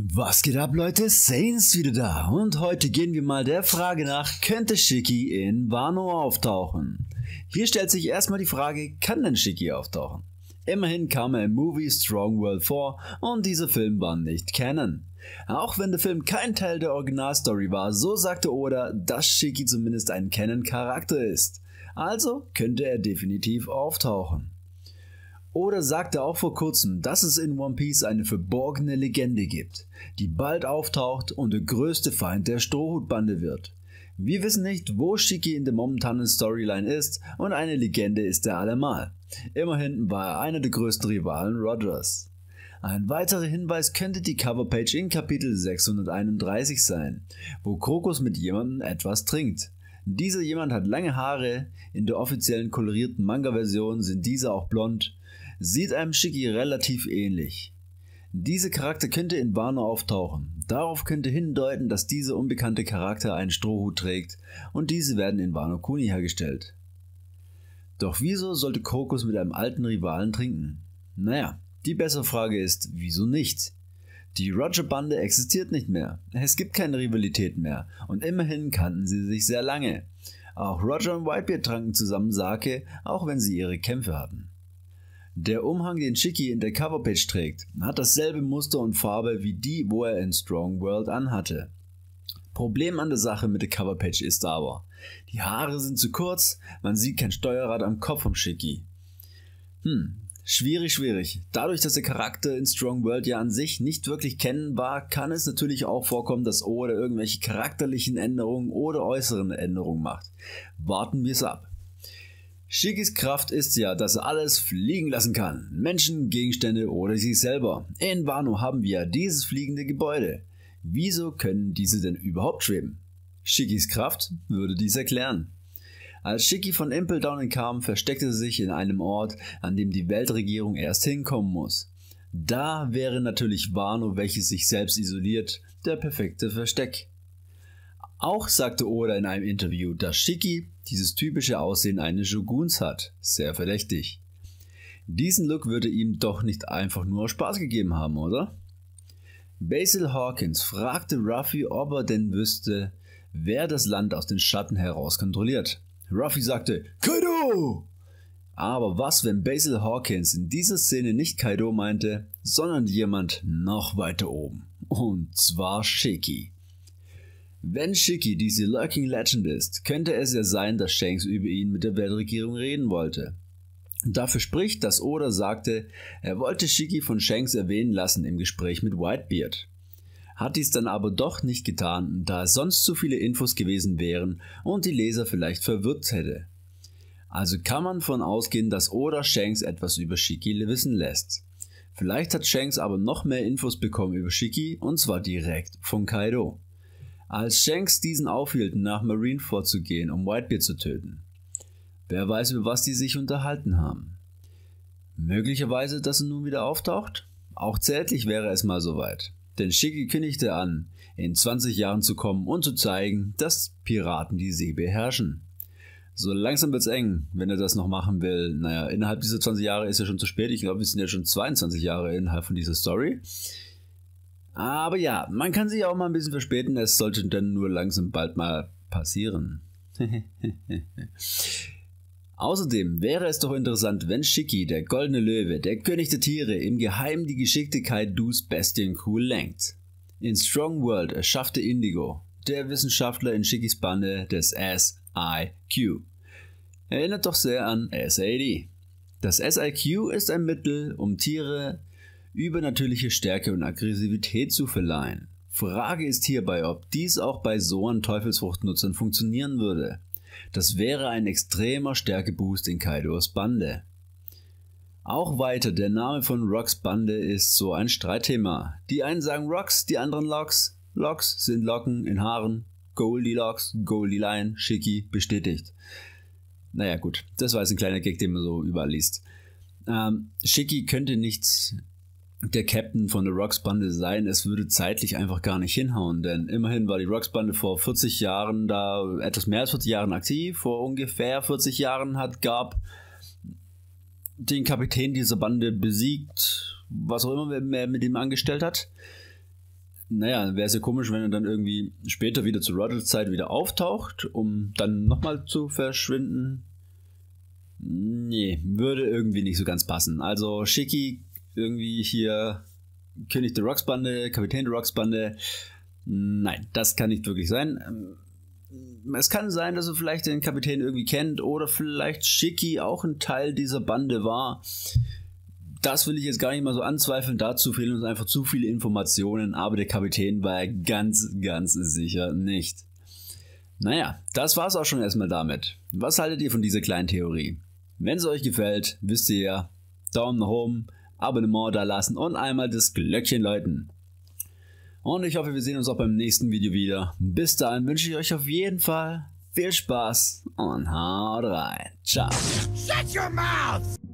Was geht ab, Leute? Saints wieder da. Und heute gehen wir mal der Frage nach, könnte Shiki in Wano auftauchen? Hier stellt sich erstmal die Frage, kann denn Shiki auftauchen? Immerhin kam er im Movie Strong World vor und dieser Film war nicht canon. Auch wenn der Film kein Teil der Originalstory war, so sagte Oda, dass Shiki zumindest ein canon Charakter ist. Also könnte er definitiv auftauchen. Oder sagte auch vor kurzem, dass es in One Piece eine verborgene Legende gibt, die bald auftaucht und der größte Feind der Strohhutbande wird. Wir wissen nicht, wo Shiki in der momentanen Storyline ist und eine Legende ist er allemal. Immerhin war er einer der größten Rivalen Rogers. Ein weiterer Hinweis könnte die Coverpage in Kapitel 631 sein, wo Krokus mit jemandem etwas trinkt. Dieser jemand hat lange Haare, in der offiziellen kolorierten Manga-Version sind diese auch blond sieht einem Shiggy relativ ähnlich. Diese Charakter könnte in Wano auftauchen. Darauf könnte hindeuten, dass dieser unbekannte Charakter einen Strohhut trägt und diese werden in Wano Kuni hergestellt. Doch wieso sollte Kokos mit einem alten Rivalen trinken? Naja, die bessere Frage ist, wieso nicht? Die Roger-Bande existiert nicht mehr. Es gibt keine Rivalität mehr und immerhin kannten sie sich sehr lange. Auch Roger und Whitebeard tranken zusammen Sake, auch wenn sie ihre Kämpfe hatten. Der Umhang, den Chicky in der Coverpage trägt, hat dasselbe Muster und Farbe wie die, wo er in Strong World anhatte. Problem an der Sache mit der Coverpage ist aber, die Haare sind zu kurz, man sieht kein Steuerrad am Kopf vom Chicky. Hm, schwierig, schwierig. Dadurch, dass der Charakter in Strong World ja an sich nicht wirklich kennbar, kann es natürlich auch vorkommen, dass Oda irgendwelche charakterlichen Änderungen oder äußeren Änderungen macht. Warten wir es ab. Shikis Kraft ist ja, dass er alles fliegen lassen kann. Menschen, Gegenstände oder sich selber. In Wano haben wir dieses fliegende Gebäude. Wieso können diese denn überhaupt schweben? Shikis Kraft würde dies erklären. Als Shiki von Impel Down kam, versteckte sie sich in einem Ort, an dem die Weltregierung erst hinkommen muss. Da wäre natürlich Wano, welches sich selbst isoliert, der perfekte Versteck. Auch sagte Oda in einem Interview, dass Shiki dieses typische Aussehen eines Shoguns hat. Sehr verdächtig. Diesen Look würde ihm doch nicht einfach nur Spaß gegeben haben, oder? Basil Hawkins fragte Ruffy, ob er denn wüsste, wer das Land aus den Schatten heraus kontrolliert. Ruffy sagte Kaido! Aber was, wenn Basil Hawkins in dieser Szene nicht Kaido meinte, sondern jemand noch weiter oben? Und zwar Shiki. Wenn Shiki diese Lurking Legend ist, könnte es ja sein, dass Shanks über ihn mit der Weltregierung reden wollte. Dafür spricht, dass Oda sagte, er wollte Shiki von Shanks erwähnen lassen im Gespräch mit Whitebeard. Hat dies dann aber doch nicht getan, da es sonst zu viele Infos gewesen wären und die Leser vielleicht verwirrt hätte. Also kann man von ausgehen, dass Oda Shanks etwas über Shiki wissen lässt. Vielleicht hat Shanks aber noch mehr Infos bekommen über Shiki und zwar direkt von Kaido als Shanks diesen aufhielten, nach Marine vorzugehen, um Whitebeard zu töten. Wer weiß, über was die sich unterhalten haben. Möglicherweise, dass er nun wieder auftaucht? Auch zärtlich wäre es mal soweit. Denn Shiggy kündigte an, in 20 Jahren zu kommen und zu zeigen, dass Piraten die See beherrschen. So langsam wird's eng, wenn er das noch machen will. Naja, innerhalb dieser 20 Jahre ist ja schon zu spät. Ich glaube, wir sind ja schon 22 Jahre innerhalb von dieser Story. Aber ja, man kann sich auch mal ein bisschen verspäten, es sollte dann nur langsam bald mal passieren. Außerdem wäre es doch interessant, wenn Shiki, der goldene Löwe, der König der Tiere, im Geheimen die Geschicklichkeit Dus Bestien Cool lenkt. In Strong World erschaffte Indigo, der Wissenschaftler in Shikis Bande des SIQ. Erinnert doch sehr an SAD. Das SIQ ist ein Mittel, um Tiere übernatürliche Stärke und Aggressivität zu verleihen. Frage ist hierbei, ob dies auch bei so an Teufelsfruchtnutzern funktionieren würde. Das wäre ein extremer Stärkeboost in Kaidos Bande. Auch weiter, der Name von Rocks Bande ist so ein Streitthema. Die einen sagen Rocks, die anderen Locks. Locks sind Locken in Haaren. Goldilocks, Goldiline, Schicki, bestätigt. Naja, gut, das war jetzt ein kleiner Gag, den man so überall liest. Ähm, Schicki könnte nichts der Captain von der Rocks-Bande sein, es würde zeitlich einfach gar nicht hinhauen, denn immerhin war die Rocks-Bande vor 40 Jahren da, etwas mehr als 40 Jahren aktiv, vor ungefähr 40 Jahren hat Gab den Kapitän dieser Bande besiegt, was auch immer er mit ihm angestellt hat. Naja, wäre es ja komisch, wenn er dann irgendwie später wieder zur Roddles Zeit wieder auftaucht, um dann nochmal zu verschwinden. Nee, würde irgendwie nicht so ganz passen. Also Shiki irgendwie hier König der Rocks Bande, Kapitän der Rocks Bande. Nein, das kann nicht wirklich sein. Ähm, es kann sein, dass er vielleicht den Kapitän irgendwie kennt oder vielleicht Schicki auch ein Teil dieser Bande war. Das will ich jetzt gar nicht mal so anzweifeln. Dazu fehlen uns einfach zu viele Informationen, aber der Kapitän war ganz, ganz sicher nicht. Naja, das war's auch schon erstmal damit. Was haltet ihr von dieser kleinen Theorie? Wenn es euch gefällt, wisst ihr ja, Daumen nach oben Abonnement da lassen und einmal das Glöckchen läuten. Und ich hoffe, wir sehen uns auch beim nächsten Video wieder. Bis dahin wünsche ich euch auf jeden Fall viel Spaß und haut rein. Ciao. Shut your mouth!